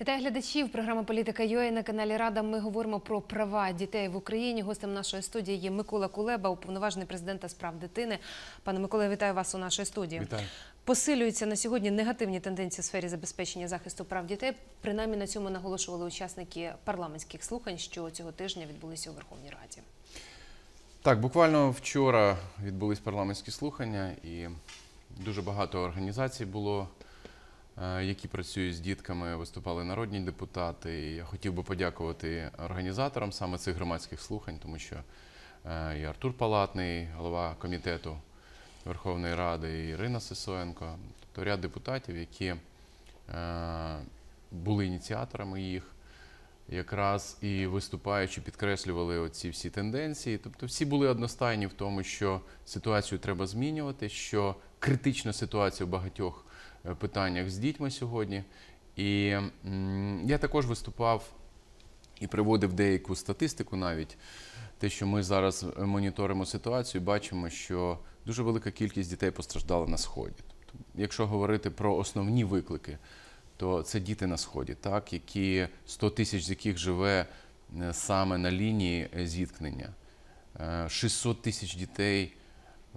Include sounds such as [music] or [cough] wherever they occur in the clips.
Вітаю глядачів програми Політика ЮА на каналі Рада. Ми говоримо про права дітей в Україні. Гостем нашої студії є Микола Кулеба, уповноважений президента справ дитини. Пане Миколе, вітаю вас у нашій студії. Вітаю. Посилюються на сьогодні негативні тенденції в сфері забезпечення захисту прав дітей. Принаймні на цьому наголошували учасники парламентських слухань, що цього тижня відбулися у Верховній Раді. Так, буквально вчора відбулись парламентські слухання, і дуже багато організацій було Е, які працюють з дітками, виступали народні депутати. І я хотів би подякувати організаторам саме цих громадських слухань, тому що е, і Артур Палатний, голова комітету Верховної Ради, і Ірина Сисоєнко, тобто ряд депутатів, які е, були ініціаторами їх. Якраз і виступаючи, підкреслювали оці всі тенденції. Тобто, всі були одностайні в тому, що ситуацію треба змінювати, що критична ситуація в багатьох питаннях з дітьми сьогодні. І я також виступав і приводив деяку статистику, навіть те, що ми зараз е, моніторимо ситуацію, бачимо, що дуже велика кількість дітей постраждала на сході. Тобто, якщо говорити про основні виклики, то це діти на сході, так які 100 тисяч з яких живе е, саме на лінії е, зіткнення, 600 тисяч дітей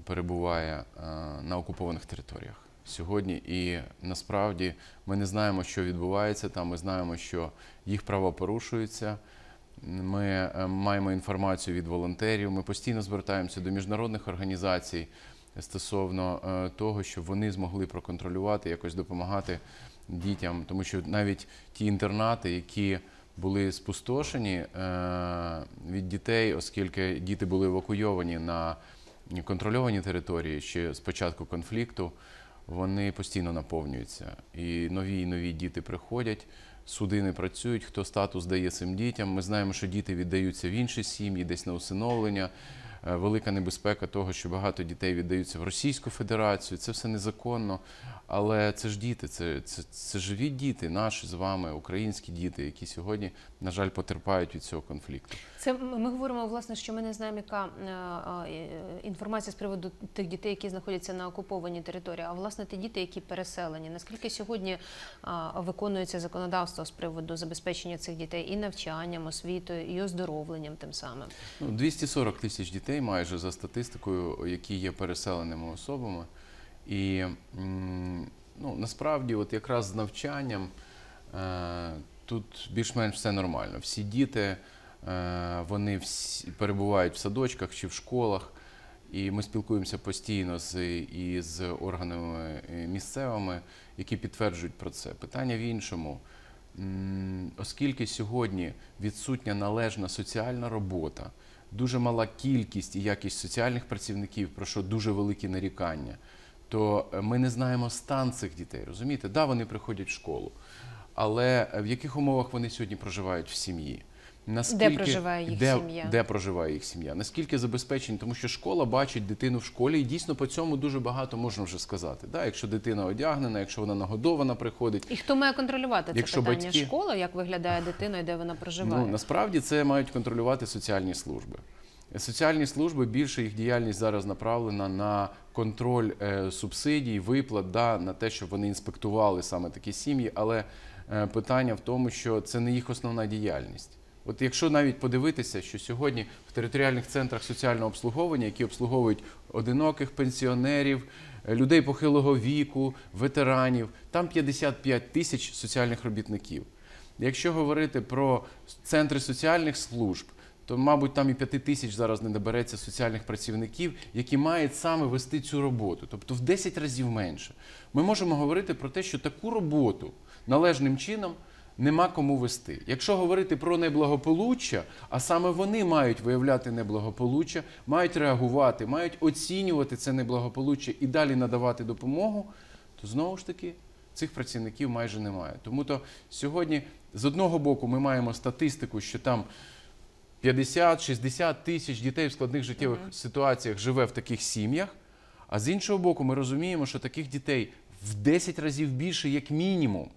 перебуває на окупованих територіях сьогодні. І насправді ми не знаємо, що відбувається там. Ми знаємо, що їх права порушуються. Ми е, маємо інформацію від волонтерів. Ми постійно звертаємося до міжнародних організацій стосовно е, того, щоб вони змогли проконтролювати, якось допомагати дітям, тому що навіть ті інтернати, які були спустошені е, від дітей, оскільки діти були евакуйовані на контрольовані території ще з початку конфлікту вони постійно наповнюються. І нові і нові діти приходять, суди не працюють, хто статус дає цим дітям. Ми знаємо, що діти віддаються в інші сім'ї, десь на усиновлення. Е, велика небезпека того, що багато дітей віддаються в Російську Федерацію. Це все незаконно. Але це ж діти, це це, це живі діти, наші з вами, українські діти, які сьогодні, на жаль, потерпають від цього конфлікту. Це ми говоримо власне, що ми не знаємо, яка е, е, інформація з приводу тих дітей, які знаходяться на окупованій території, а власне ті діти, які переселені. Наскільки сьогодні виконується законодавство з приводу забезпечення цих дітей і навчанням, освітою, і оздоровленням тим самим? Ну, 240 тисяч дітей людей майже за статистикою, які є переселеними особами. І ну, насправді, от якраз з навчанням е, тут більш-менш все нормально. Всі діти е, вони всі перебувають в садочках чи в школах, і ми спілкуємося постійно з і з органами е, місцевими, які підтверджують про це. Питання в іншому. Оскільки сьогодні відсутня належна соціальна робота дуже мала кількість і якість соціальних працівників, про що дуже великі нарікання, то е, ми не знаємо стан цих дітей. Розумієте, да, вони приходять в школу, але е, в яких умовах вони сьогодні проживають в сім'ї? наскільки де проживає їх де, сім'я, де проживає їх сім'я, наскільки забезпечені, тому що школа бачить дитину в школі, і дійсно по цьому дуже багато можна вже сказати. Да? Якщо дитина одягнена, якщо вона нагодована, приходить, і хто має контролювати це якщо питання? Батьки... Школа як виглядає дитина і де вона проживає? Ну насправді це мають контролювати соціальні служби. Соціальні служби більше їх діяльність зараз направлена на контроль е, субсидій, виплат да, на те, щоб вони інспектували саме такі сім'ї. Але е, питання в тому, що це не їх основна діяльність. От якщо навіть подивитися, що сьогодні в територіальних центрах соціального обслуговування, які обслуговують одиноких пенсіонерів, е, людей похилого віку, ветеранів, там 55 тисяч соціальних робітників. Якщо говорити про центри соціальних служб, то, мабуть, там і п'яти тисяч зараз не набереться соціальних працівників, які мають саме вести цю роботу, тобто в 10 разів менше. Ми можемо говорити про те, що таку роботу належним чином нема кому вести. Якщо говорити про неблагополуччя, а саме вони мають виявляти неблагополуччя, мають реагувати, мають оцінювати це неблагополуччя і далі надавати допомогу, то знову ж таки цих працівників майже немає. Тому то сьогодні з одного боку ми маємо статистику, що там. 50-60 тисяч дітей в складних життєвих mm -hmm. ситуаціях живе в таких сім'ях. А з іншого боку, ми розуміємо, що таких дітей в 10 разів більше, як мінімум.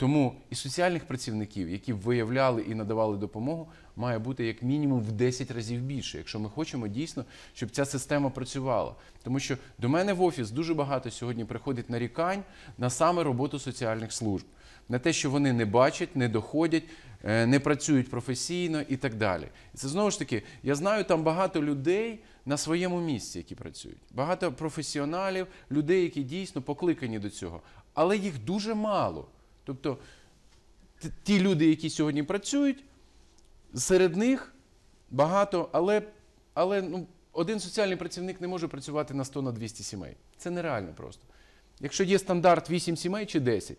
Тому і соціальних працівників, які виявляли і надавали допомогу, має бути як мінімум в 10 разів більше, якщо ми хочемо дійсно, щоб ця система працювала. Тому що до мене в офіс дуже багато сьогодні приходить нарікань на саме роботу соціальних служб, на те, що вони не бачать, не доходять. Е, не працюють професійно і так далі. це знову ж таки, я знаю там багато людей на своєму місці, які працюють, багато професіоналів, людей, які дійсно покликані до цього, але їх дуже мало. Тобто ті люди, які сьогодні працюють, серед них багато, але але ну, один соціальний працівник не може працювати на 100 на 200 сімей. Це нереально просто. Якщо є стандарт 8 сімей чи 10,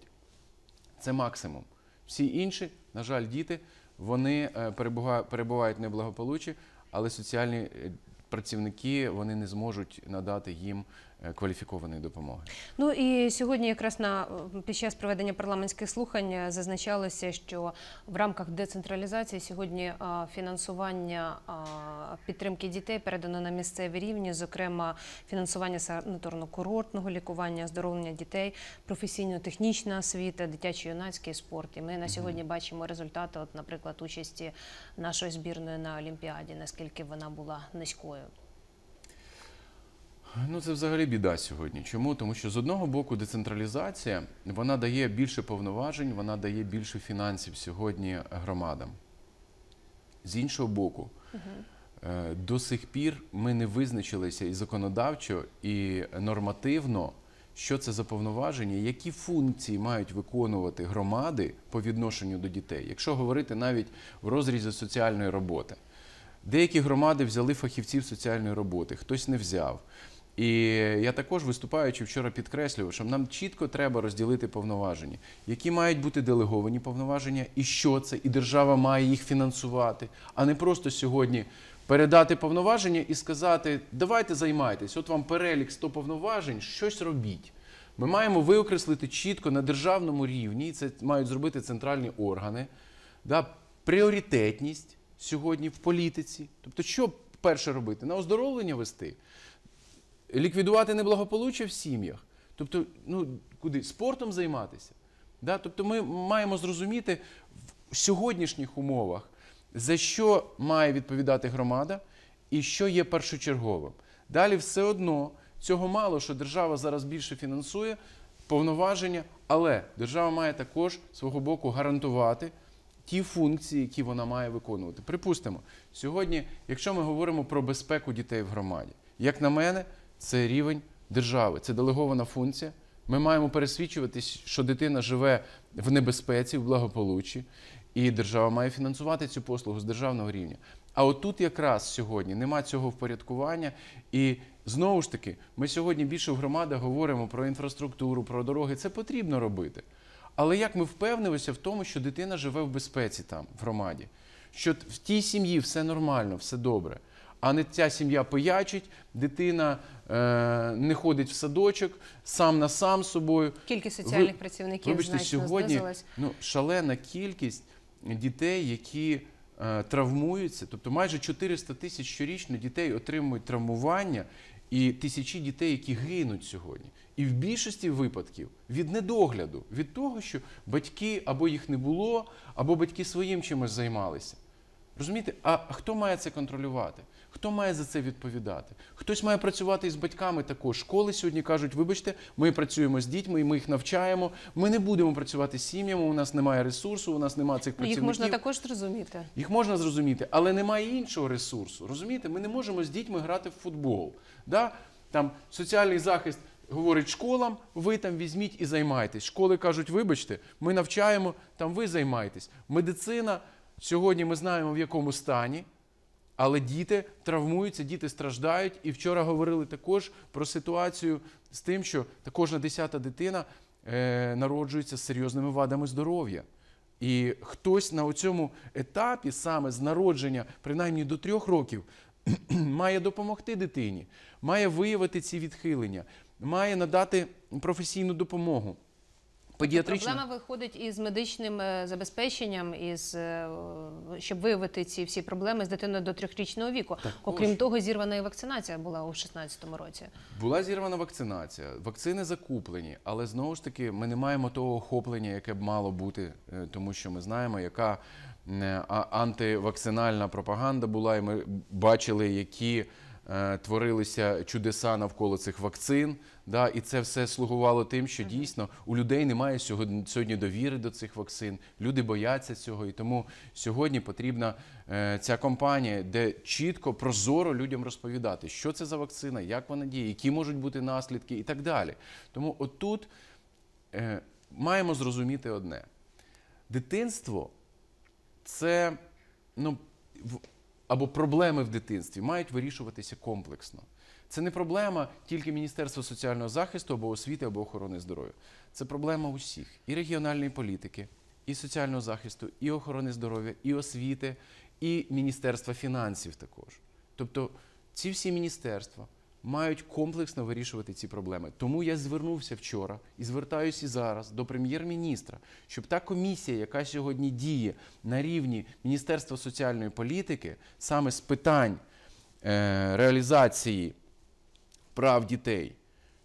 це максимум. Всі інші, на жаль, діти, вони е, перебувають в неблагополуччі, але соціальні е, працівники вони не зможуть надати їм Е, кваліфікованої допомоги. Ну і сьогодні, якраз на е, під час проведення парламентських слухань, е, зазначалося, що в рамках децентралізації сьогодні фінансування підтримки дітей передано на місцеві рівні, зокрема фінансування санаторно-курортного лікування, оздоровлення дітей, професійно-технічна освіта, дитячо-юнацький спорт. І ми на сьогодні бачимо результати, от, наприклад, участі нашої збірної на олімпіаді, наскільки вона була низькою. Ну, це взагалі біда сьогодні. Чому? Тому що з одного боку децентралізація вона дає більше повноважень, вона дає більше фінансів сьогодні громадам. З іншого боку, угу. до сих пір ми не визначилися і законодавчо, і нормативно, що це за повноваження, які функції мають виконувати громади по відношенню до дітей, якщо говорити навіть в розрізі соціальної роботи. Деякі громади взяли фахівців соціальної роботи, хтось не взяв. І я також, виступаючи вчора, підкреслював, що нам чітко треба розділити повноваження, які мають бути делеговані повноваження, і що це, і держава має їх фінансувати, а не просто сьогодні передати повноваження і сказати: давайте займайтесь, от вам перелік 100 повноважень, щось робіть. Ми маємо виокреслити чітко на державному рівні, і це мають зробити центральні органи, да, пріоритетність сьогодні в політиці. Тобто, що перше робити? На оздоровлення вести ліквідувати неблагополуччя в сім'ях, тобто, ну куди спортом займатися. Да? Тобто, ми маємо зрозуміти в сьогоднішніх умовах, за що має відповідати громада і що є першочерговим. Далі все одно цього мало, що держава зараз більше фінансує повноваження, але держава має також свого боку гарантувати. Ті функції, які вона має виконувати. Припустимо, сьогодні, якщо ми говоримо про безпеку дітей в громаді, як на мене, це рівень держави, це делегована функція. Ми маємо пересвідчуватись, що дитина живе в небезпеці, в благополуччі, і держава має фінансувати цю послугу з державного рівня. А отут якраз сьогодні нема цього впорядкування, і знову ж таки, ми сьогодні більше в громадах говоримо про інфраструктуру, про дороги. Це потрібно робити. Але як ми впевнилися в тому, що дитина живе в безпеці там, в громаді, що в тій сім'ї все нормально, все добре а не ця сім'я пиячить, дитина е, не ходить в садочок, сам на сам з собою. Кількість соціальних Ви, працівників вибачте, значно сьогодні ну, шалена кількість дітей, які е, травмуються, тобто майже 400 тисяч щорічно дітей отримують травмування. І тисячі дітей, які гинуть сьогодні, і в більшості випадків від недогляду, від того, що батьки або їх не було, або батьки своїм чимось займалися. Розумієте, а хто має це контролювати? Хто має за це відповідати? Хтось має працювати із батьками також. Школи сьогодні кажуть, вибачте, ми працюємо з дітьми, і ми їх навчаємо. Ми не будемо працювати з сім'ями. У нас немає ресурсу, у нас немає цих працівників. Ну, їх можна також зрозуміти. Їх можна зрозуміти, але немає іншого ресурсу. Розумієте, ми не можемо з дітьми грати в футбол. Да? Там соціальний захист. Говорить школам, ви там візьміть і займайтесь. Школи кажуть, вибачте, ми навчаємо там, ви займайтесь. Медицина сьогодні ми знаємо в якому стані. Але діти травмуються, діти страждають. І вчора говорили також про ситуацію з тим, що кожна десята дитина е, народжується з серйозними вадами здоров'я. І хтось на цьому етапі, саме з народження, принаймні до трьох років, [clears throat] має допомогти дитині, має виявити ці відхилення, має надати професійну допомогу. Педіатрична? Проблема виходить із медичним е, забезпеченням, із е, щоб виявити ці всі проблеми з дитиною до трьохрічного віку. Так, Окрім ось. того, зірвана і вакцинація була у 16 році. Була зірвана вакцинація, вакцини закуплені, але знову ж таки ми не маємо того охоплення, яке б мало бути, е, тому що ми знаємо, яка антивакцинальна пропаганда була, і ми бачили, які. Е, творилися чудеса навколо цих вакцин. Да, І це все слугувало тим, що дійсно у людей немає сьогодні довіри до цих вакцин. Люди бояться цього, і тому сьогодні потрібна е, ця компанія, де чітко прозоро людям розповідати, що це за вакцина, як вона діє, які можуть бути наслідки і так далі. Тому отут е, маємо зрозуміти одне: дитинство це ну або проблеми в дитинстві мають вирішуватися комплексно. Це не проблема тільки Міністерства соціального захисту або освіти або охорони здоров'я. Це проблема усіх і регіональної політики, і соціального захисту, і охорони здоров'я, і освіти, і Міністерства фінансів також. Тобто ці всі міністерства мають комплексно вирішувати ці проблеми. Тому я звернувся вчора і звертаюся зараз до прем'єр-міністра, щоб та комісія, яка сьогодні діє на рівні Міністерства соціальної політики, саме з питань е, реалізації прав дітей,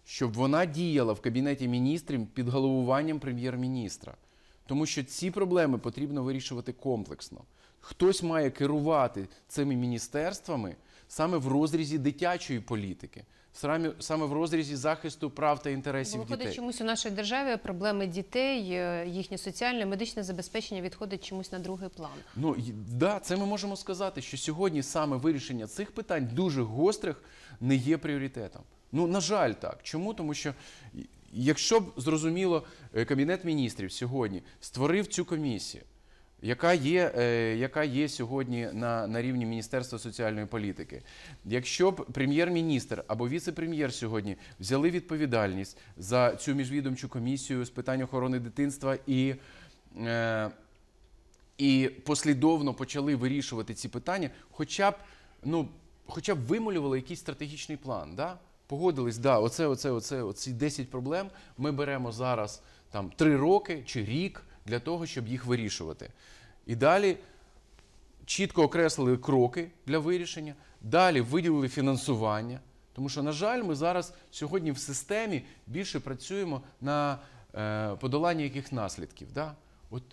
щоб вона діяла в кабінеті міністрів під головуванням прем'єр-міністра. Тому що ці проблеми потрібно вирішувати комплексно. Хтось має керувати цими міністерствами саме в розрізі дитячої політики, саме в розрізі захисту прав та інтересів дітей. Виходить чомусь у нашій державі проблеми дітей, е, їхнє соціальне медичне забезпечення відходить чомусь на другий план. Ну да, це ми можемо сказати, що сьогодні саме вирішення цих питань дуже гострих не є пріоритетом. Ну на жаль, так чому тому, що якщо б зрозуміло, е, кабінет міністрів сьогодні створив цю комісію яка є е, яка є сьогодні на, на рівні Міністерства соціальної політики. Якщо б прем'єр-міністр або віце-прем'єр сьогодні взяли відповідальність за цю міжвідомчу комісію з питань охорони дитинства і. Е, і послідовно почали вирішувати ці питання, хоча б ну, хоча б вималювали якийсь стратегічний план. Да? Погодились, да, оце, оце, оце, оці 10 проблем. Ми беремо зараз там 3 роки чи рік для того, щоб їх вирішувати. І далі чітко окреслили кроки для вирішення, далі виділили фінансування. Тому що, на жаль, ми зараз сьогодні в системі більше працюємо на е, подоланні яких наслідків. Да? От,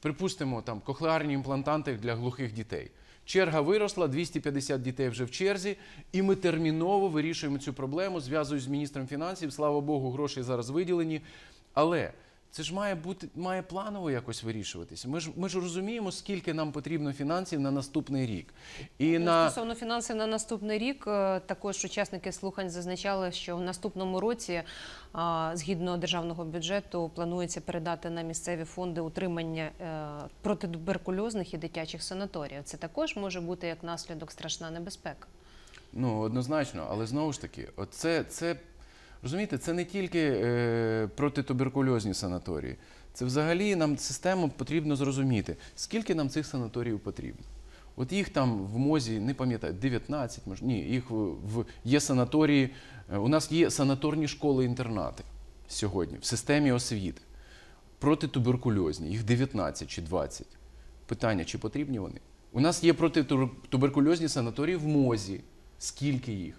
Припустимо, там кохлеарні імплантанти для глухих дітей. Черга виросла, 250 дітей вже в черзі, і ми терміново вирішуємо цю проблему. Зв'язуюсь з міністром фінансів. Слава Богу, гроші зараз виділені. Але це ж має бути має планово якось вирішуватися. Ми ж ми ж розуміємо, скільки нам потрібно фінансів на наступний рік. І ну, на стосовно фінансів на наступний рік е, також учасники слухань зазначали, що в наступному році, е, згідно державного бюджету, планується передати на місцеві фонди утримання е, протитуберкульозних і дитячих санаторіїв. Це також може бути як наслідок страшна небезпека. Ну однозначно, але знову ж таки, оце це Розумієте, це не тільки е, протитуберкульозні санаторії. Це взагалі нам систему потрібно зрозуміти, скільки нам цих санаторіїв потрібно. От їх там в мозі не пам'ятаю, 19, може, ні, їх в є санаторії. Е, у нас є санаторні школи-інтернати сьогодні в системі освіти. Протитуберкульозні, їх 19 чи 20. Питання, чи потрібні вони? У нас є протитуберкульозні санаторії в мозі. Скільки їх?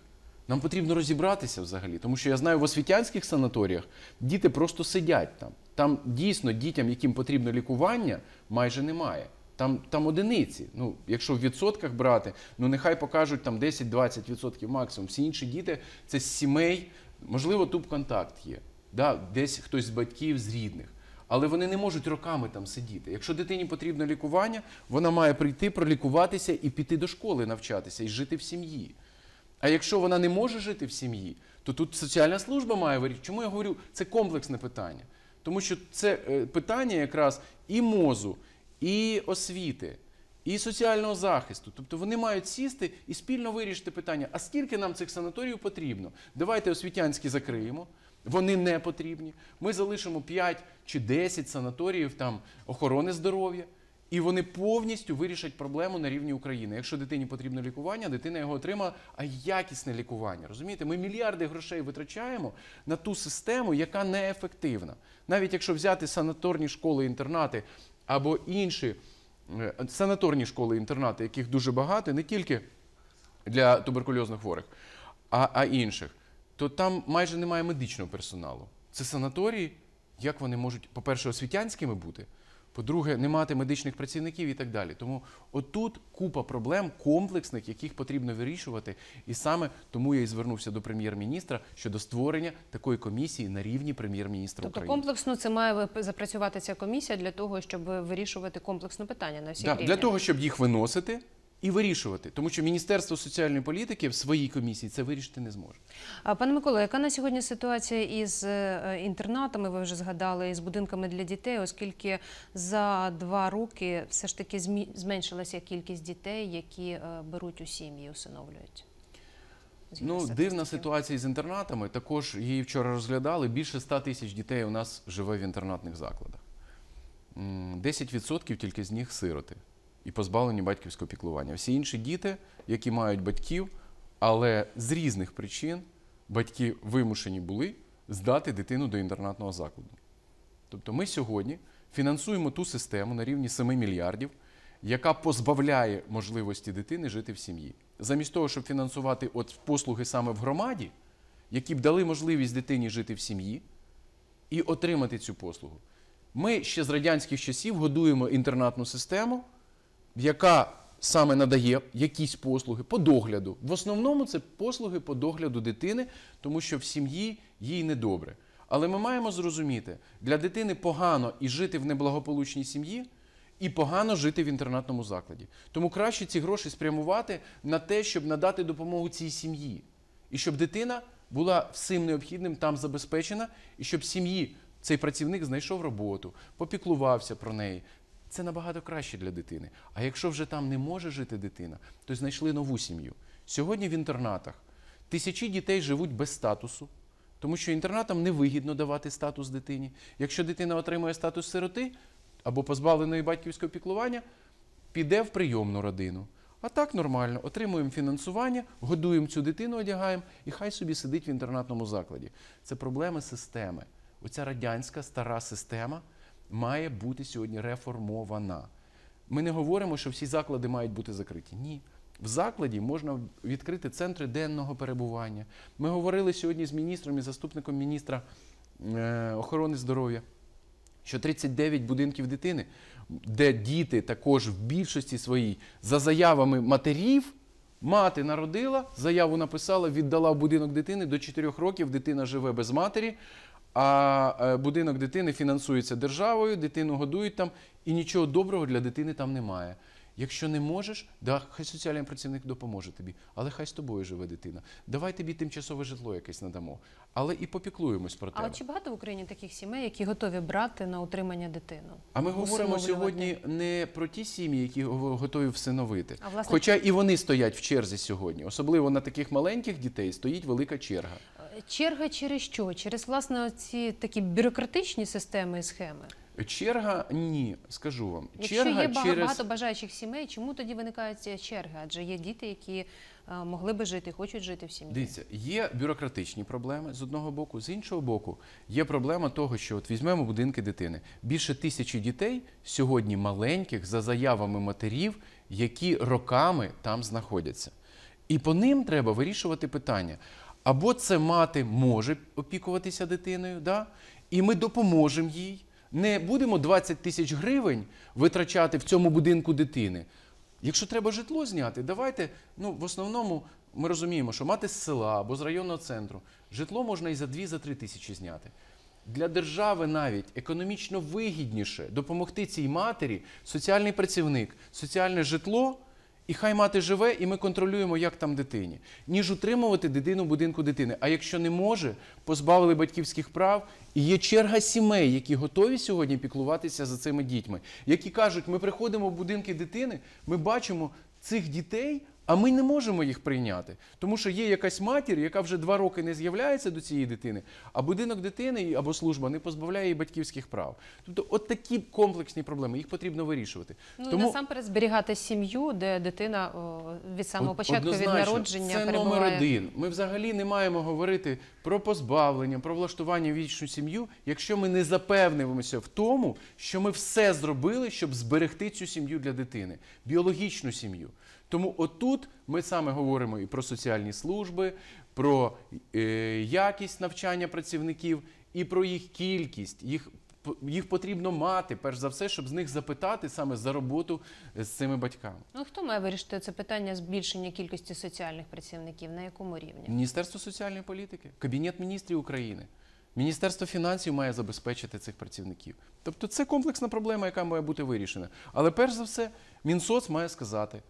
Нам потрібно розібратися взагалі, тому що я знаю в освітянських санаторіях діти просто сидять там. Там дійсно дітям, яким потрібно лікування, майже немає. Там там одиниці. Ну, якщо в відсотках брати, ну нехай покажуть там 10-20% максимум. Всі інші діти це з сімей. Можливо, туб контакт є. Да? Десь хтось з батьків, з рідних. Але вони не можуть роками там сидіти. Якщо дитині потрібно лікування, вона має прийти, пролікуватися і піти до школи навчатися і жити в сім'ї. А якщо вона не може жити в сім'ї, то тут соціальна служба має вирішити. Чому я говорю, це комплексне питання? Тому що це е, питання якраз і мозу, і освіти, і соціального захисту. Тобто вони мають сісти і спільно вирішити питання: а скільки нам цих санаторіїв потрібно? Давайте освітянські закриємо. Вони не потрібні. Ми залишимо 5 чи 10 санаторіїв там охорони здоров'я. І вони повністю вирішать проблему на рівні України. Якщо дитині потрібно лікування, дитина його отримала, а якісне лікування. Розумієте, ми мільярди грошей витрачаємо на ту систему, яка неефективна. Навіть якщо взяти санаторні школи-інтернати або інші е, санаторні школи-інтернати, яких дуже багато, не тільки для туберкульозних хворих, а, а інших, то там майже немає медичного персоналу. Це санаторії, як вони можуть, по-перше, освітянськими бути по-друге, не мати медичних працівників і так далі. Тому отут купа проблем комплексних, яких потрібно вирішувати. І саме тому я і звернувся до прем'єр-міністра щодо створення такої комісії на рівні прем'єр-міністра тобто, України. Тобто комплексно це має запрацювати ця комісія для того, щоб вирішувати комплексне питання на всіх да, рівнях? для того, щоб їх виносити. І вирішувати, тому що Міністерство соціальної політики в своїй комісії це вирішити не зможе. Пане Микола, яка на сьогодні ситуація із е, інтернатами? Ви вже згадали із будинками для дітей, оскільки за два роки все ж таки зменшилася кількість дітей, які е, беруть у сім'ї, усиновлюють? Ну, дивна ситуація з інтернатами. Також її вчора розглядали. Більше ста тисяч дітей у нас живе в інтернатних закладах. 10% тільки з них сироти і позбавлені батьківського піклування. Всі інші діти, які мають батьків, але з різних причин батьки вимушені були здати дитину до інтернатного закладу. Тобто ми сьогодні фінансуємо ту систему на рівні 7 мільярдів, яка позбавляє можливості дитини жити в сім'ї. Замість того, щоб фінансувати от послуги саме в громаді, які б дали можливість дитині жити в сім'ї і отримати цю послугу. Ми ще з радянських часів годуємо інтернатну систему яка саме надає якісь послуги по догляду. В основному це послуги по догляду дитини, тому що в сім'ї їй недобре. Але ми маємо зрозуміти, для дитини погано і жити в неблагополучній сім'ї, і погано жити в інтернатному закладі. Тому краще ці гроші спрямувати на те, щоб надати допомогу цій сім'ї, і щоб дитина була всім необхідним там забезпечена, і щоб сім'ї цей працівник знайшов роботу, попіклувався про неї, це набагато краще для дитини. А якщо вже там не може жити дитина, то знайшли нову сім'ю. Сьогодні в інтернатах тисячі дітей живуть без статусу, тому що інтернатам невигідно давати статус дитині. Якщо дитина отримує статус сироти або позбавленої батьківського піклування, піде в прийомну родину. А так нормально, отримуємо фінансування, годуємо цю дитину, одягаємо, і хай собі сидить в інтернатному закладі. Це проблеми системи. Оця радянська стара система має бути сьогодні реформована. Ми не говоримо, що всі заклади мають бути закриті. Ні. В закладі можна відкрити центри денного перебування. Ми говорили сьогодні з міністром і заступником міністра е, охорони здоров'я, що 39 будинків дитини, де діти також в більшості своїй за заявами матерів. Мати народила, заяву написала, віддала в будинок дитини до 4 років. Дитина живе без матері а е, будинок дитини фінансується державою, дитину годують там, і нічого доброго для дитини там немає. Якщо не можеш, да, хай соціальний працівник допоможе тобі, але хай з тобою живе дитина. Давай тобі тимчасове житло якесь надамо, але і попіклуємось про те. Але чи багато в Україні таких сімей, які готові брати на утримання дитину? А ми говоримо сьогодні не про ті сім'ї, які готові всиновити, а, власне, хоча і вони стоять в черзі сьогодні, особливо на таких маленьких дітей стоїть велика черга. Черга через що? Через власне ці такі бюрократичні системи і схеми? Черга ні, скажу вам. Якщо черга є багато, через... багато бажаючих сімей, чому тоді виникають черги? Адже є діти, які е, могли би жити, хочуть жити в сім'ї. Дивіться, є бюрократичні проблеми з одного боку, з іншого боку, є проблема того, що от візьмемо будинки дитини. Більше тисячі дітей сьогодні маленьких за заявами матерів, які роками там знаходяться. І по ним треба вирішувати питання. Або це мати може опікуватися дитиною, да? і ми допоможемо їй. Не будемо 20 тисяч гривень витрачати в цьому будинку дитини. Якщо треба житло зняти, давайте. Ну, в основному ми розуміємо, що мати з села або з районного центру житло можна і за 2-3 тисячі зняти. Для держави навіть економічно вигідніше допомогти цій матері соціальний працівник, соціальне житло. І хай мати живе, і ми контролюємо, як там дитині, ніж утримувати дитину в будинку дитини. А якщо не може, позбавили батьківських прав. І є черга сімей, які готові сьогодні піклуватися за цими дітьми, які кажуть, ми приходимо в будинки дитини, ми бачимо цих дітей. А ми не можемо їх прийняти, тому що є якась матір, яка вже два роки не з'являється до цієї дитини, а будинок дитини або служба не позбавляє її батьківських прав. Тобто, от такі комплексні проблеми їх потрібно вирішувати. Ну тому... насамперед зберігати сім'ю, де дитина від самого початку від народження це перебуває. номер один. Ми взагалі не маємо говорити про позбавлення, про влаштування вічну сім'ю, якщо ми не запевнимося в тому, що ми все зробили, щоб зберегти цю сім'ю для дитини, біологічну сім'ю. Тому отут ми саме говоримо і про соціальні служби, про е, якість навчання працівників, і про їх кількість. їх їх потрібно мати, перш за все, щоб з них запитати саме за роботу е, з цими батьками. Ну хто має вирішити це питання збільшення кількості соціальних працівників? На якому рівні? Міністерство соціальної політики, Кабінет міністрів України, Міністерство фінансів має забезпечити цих працівників. Тобто, це комплексна проблема, яка має бути вирішена. Але перш за все, Мінсоц має сказати.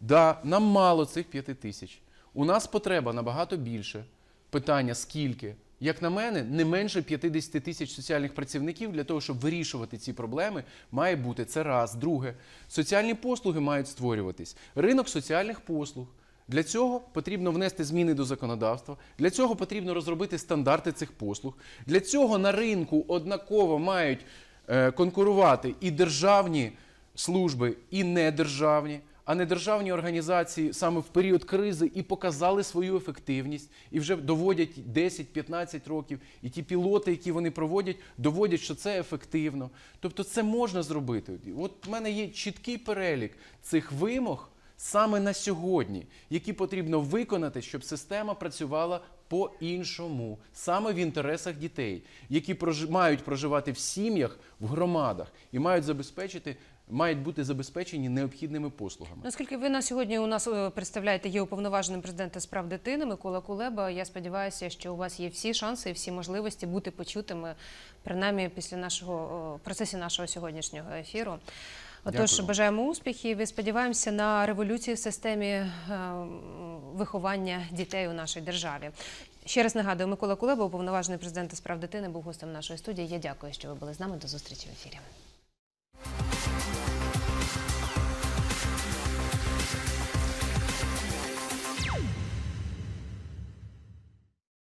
Да, нам мало цих п'яти тисяч. У нас потреба набагато більше. Питання скільки, як на мене, не менше 50 тисяч соціальних працівників для того, щоб вирішувати ці проблеми, має бути це раз. Друге, соціальні послуги мають створюватись. Ринок соціальних послуг. Для цього потрібно внести зміни до законодавства, для цього потрібно розробити стандарти цих послуг. Для цього на ринку однаково мають е, конкурувати і державні служби, і недержавні а не державні організації саме в період кризи і показали свою ефективність, і вже доводять 10-15 років. І ті пілоти, які вони проводять, доводять, що це ефективно. Тобто, це можна зробити. От в мене є чіткий перелік цих вимог саме на сьогодні, які потрібно виконати, щоб система працювала. По іншому, саме в інтересах дітей, які прож... мають проживати в сім'ях, в громадах і мають забезпечити мають бути забезпечені необхідними послугами. Наскільки ви на сьогодні у нас е, представляєте, є уповноваженим президента справ дитини Микола Кулеба. Я сподіваюся, що у вас є всі шанси і всі можливості бути почутими, принаймні після нашого процесу нашого сьогоднішнього ефіру. Отож, Дякую. бажаємо успіхів і сподіваємося на революцію в системі е, виховання дітей у нашій державі. Ще раз нагадую, Микола Кулеба, уповноважений президент справ дитини, був гостем нашої студії. Я дякую, що ви були з нами. До зустрічі в ефірі.